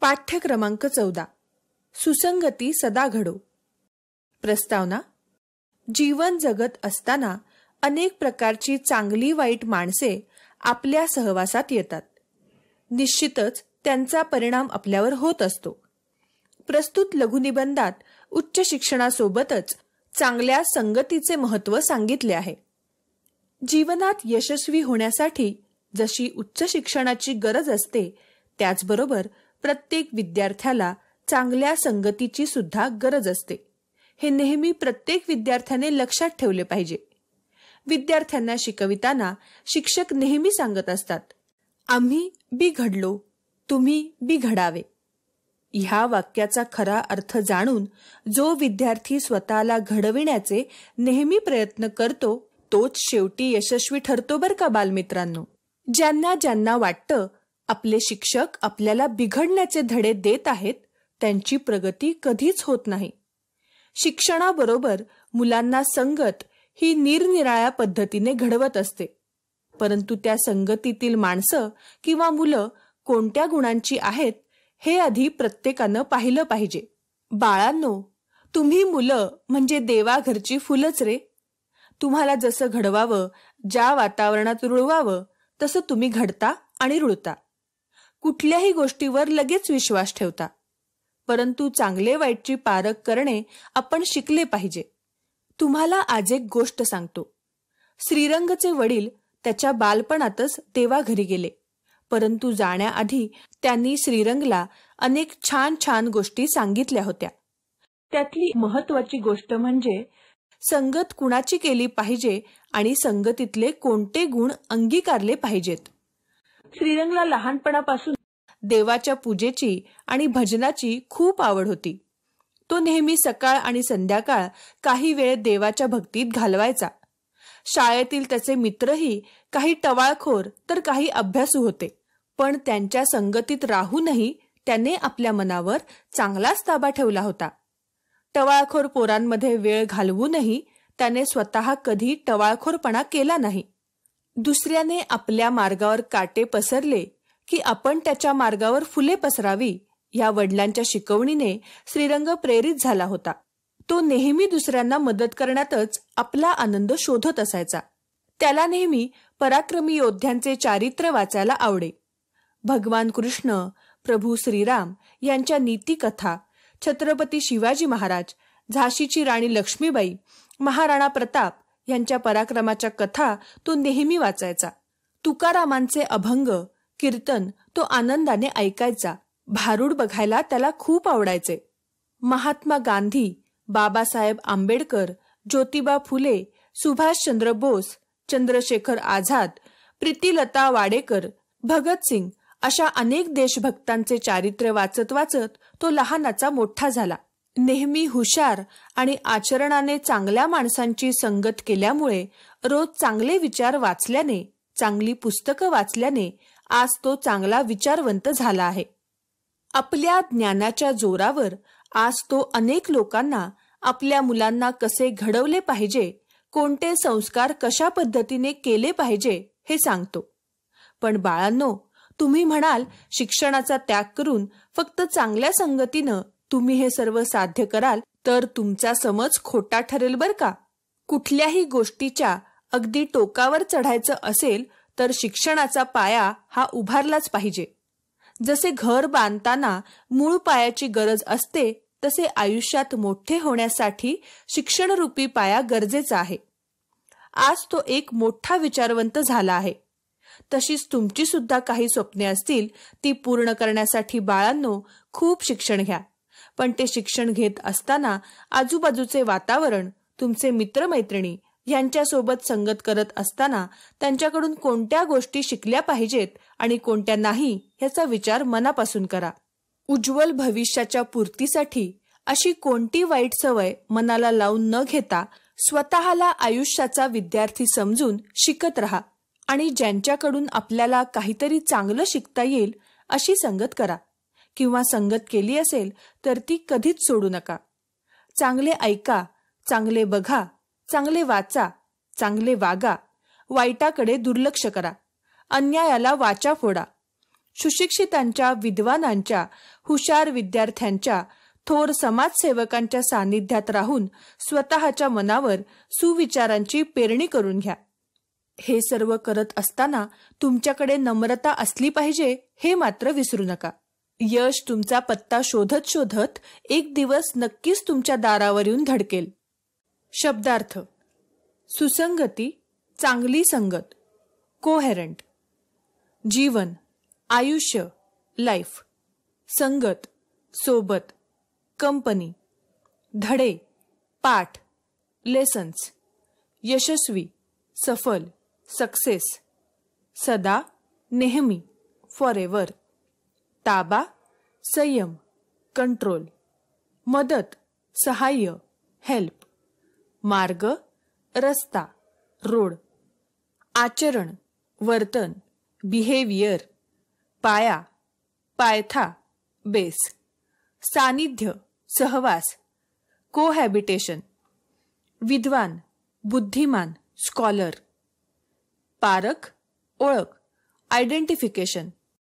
पाठ्यक्रमांक चौदा सुसंगती सदा घडो प्रस्तावना जीवन जगत असताना अनेक प्रकारची चांगली वाईट माणसे आपल्या सहवासात येतात निश्चितच त्यांचा परिणाम आपल्यावर होत असतो प्रस्तुत लघुनिबंधात उच्च शिक्षणासोबतच चांगल्या संगतीचे महत्त्व सांगितले आहे जीवनात यशस्वी होण्यासाठी जशी उच्च शिक्षणाची गरज असते त्याचबरोबर प्रत्येक विद्यार्थ्याला चांगल्या संगतीची सुद्धा गरज असते हे नेहमी प्रत्येक विद्यार्थ्याने लक्षात ठेवले पाहिजे विद्यार्थ्यांना शिकविताना शिक्षक नेहमी सांगत असतात आम्ही बी घडलो तुम्ही बी घडावे ह्या वाक्याचा खरा अर्थ जाणून जो विद्यार्थी स्वतःला घडविण्याचे नेहमी प्रयत्न करतो तोच शेवटी यशस्वी ठरतो बर का बालमित्रांनो ज्यांना ज्यांना वाटतं आपले शिक्षक आपल्याला बिघडण्याचे धडे देत आहेत त्यांची प्रगती कधीच होत नाही शिक्षणाबरोबर मुलांना संगत ही निरनिराळ्या पद्धतीने घडवत असते परंतु त्या संगतीतील माणसं किंवा मुलं कोणत्या गुणांची आहेत हे आधी प्रत्येकानं पाहिलं पाहिजे बाळांनो तुम्ही मुलं म्हणजे देवाघरची फुलंच रे तुम्हाला जसं घडवावं ज्या वातावरणात रुळवावं तसं तुम्ही घडता आणि रुळता कुठल्याही गोष्टीवर लगेच विश्वास ठेवता परंतु चांगले वाईटची पारख करणे आपण शिकले पाहिजे तुम्हाला आज एक गोष्ट सांगतो श्रीरंगचे वडील त्याच्या बालपणातच देवा घरी गेले परंतु जाण्याआधी त्यांनी श्रीरंगला अनेक छान छान गोष्टी सांगितल्या होत्या त्यातली महत्वाची गोष्ट म्हणजे संगत कुणाची केली पाहिजे आणि संगतीतले कोणते गुण अंगीकारले पाहिजेत श्रीरंगला लहानपणापासून देवाच्या पूजेची आणि भजनाची खूप आवड होती तो नेहमी सकाळ आणि संध्याकाळ काही वेळ देवाच्या भक्तीत घालवायचा शाळेतील त्याचे मित्रही काही टवाळखोर तर काही अभ्यासू होते पण त्यांच्या संगतीत राहूनही त्याने आपल्या मनावर चांगलाच ताबा ठेवला होता टवाळखोर पोरांमध्ये वेळ घालवूनही त्याने स्वतः कधी टवाळखोरपणा केला नाही दुसऱ्याने आपल्या मार्गावर काटे पसरले की आपण त्याच्या मार्गावर फुले पसरावी या वडिलांच्या शिकवणीने श्रीरंग प्रेरित झाला होता तो नेहमी दुसऱ्यांना मदत करण्यातच आपला आनंद शोधत असायचा त्याला नेहमी पराक्रमी योद्ध्यांचे चारित्र्य वाचायला आवडे भगवान कृष्ण प्रभू श्रीराम यांच्या कथा छत्रपती शिवाजी महाराज झाशीची राणी लक्ष्मीबाई महाराणा प्रताप यांच्या पराक्रमाच्या कथा तो नेहमी वाचायचा तुकारामांचे अभंग कीर्तन तो आनंदाने ऐकायचा भारूड बघायला त्याला खूप आवडायचे महात्मा गांधी बाबासाहेब आंबेडकर ज्योतिबा फुले सुभाषचंद्र बोस चंद्रशेखर आझाद प्रीतीलता वाडेकर भगतसिंग अशा अनेक देशभक्तांचे चारित्र्य वाचत वाचत तो लहानाचा मोठा झाला नेहमी हुशार आणि आचरणाने चांगल्या माणसांची संगत केल्यामुळे रोज चांगले विचार वाचल्याने चांगली पुस्तकं वाचल्याने आज तो चांगला विचारवंत झाला आहे आपल्या ज्ञानाच्या जोरावर आज तो अनेक लोकांना आपल्या मुलांना कसे घडवले पाहिजे कोणते संस्कार कशा पद्धतीने केले पाहिजे हे सांगतो पण बाळांनो तुम्ही म्हणाल शिक्षणाचा त्याग करून फक्त चांगल्या संगतीनं तुम्ही हे सर्व साध्य कराल तर तुमचा समज खोटा ठरेल बर का कुठल्याही गोष्टीच्या अगदी टोकावर चढायचं असेल तर शिक्षणाचा पाया हा उभारलाच पाहिजे जसे घर बांधताना मूळ पायाची गरज असते तसे आयुष्यात मोठे होण्यासाठी शिक्षणरूपी पाया गरजेचा आहे आज तो एक मोठा विचारवंत झाला आहे तशीच तुमची सुद्धा काही स्वप्ने असतील ती पूर्ण करण्यासाठी बाळांनो खूप शिक्षण घ्या पण ते शिक्षण घेत असताना आजूबाजूचे वातावरण तुमचे मित्रमैत्रिणी यांच्यासोबत संगत करत असताना त्यांच्याकडून कोणत्या गोष्टी शिकल्या पाहिजेत आणि कोणत्या नाही याचा विचार मनापासून करा उज्ज्वल भविष्याच्या पूर्तीसाठी अशी कोणती वाईट सवय मनाला लावून न घेता स्वतःला आयुष्याचा विद्यार्थी समजून शिकत राहा आणि ज्यांच्याकडून आपल्याला काहीतरी चांगलं शिकता येईल अशी संगत करा किंवा संगत केली असेल तर ती कधीच सोडू नका चांगले ऐका चांगले बघा चांगले वाचा चांगले वागा वाईटाकडे दुर्लक्ष करा अन्यायाला वाचा फोडा सुशिक्षितांच्या विद्वानांच्या हुशार विद्यार्थ्यांच्या थोर समाजसेवकांच्या सानिध्यात राहून स्वतःच्या मनावर सुविचारांची पेरणी करून घ्या हे सर्व करत असताना तुमच्याकडे नम्रता असली पाहिजे हे मात्र विसरू नका यश तुमचा पत्ता शोधत शोधत एक दिवस नक्कीच तुमच्या दारावर येऊन धडकेल शब्दार्थ सुसंगती चांगली संगत कोहेरंट जीवन आयुष्य लाईफ संगत सोबत कंपनी धडे पाठ लेसन्स यशस्वी सफल सक्सेस सदा नेहमी फॉरेवर ताबा संयम कंट्रोल मदत सहाय्य हेल्प मार्ग रस्ता रोड आचरण वर्तन बिहेवियर पाया पायथा बेस सानिध्य सहवास कोहॅबिटेशन विद्वान बुद्धिमान स्कॉलर पारख ओळख आयडेंटिफिकेशन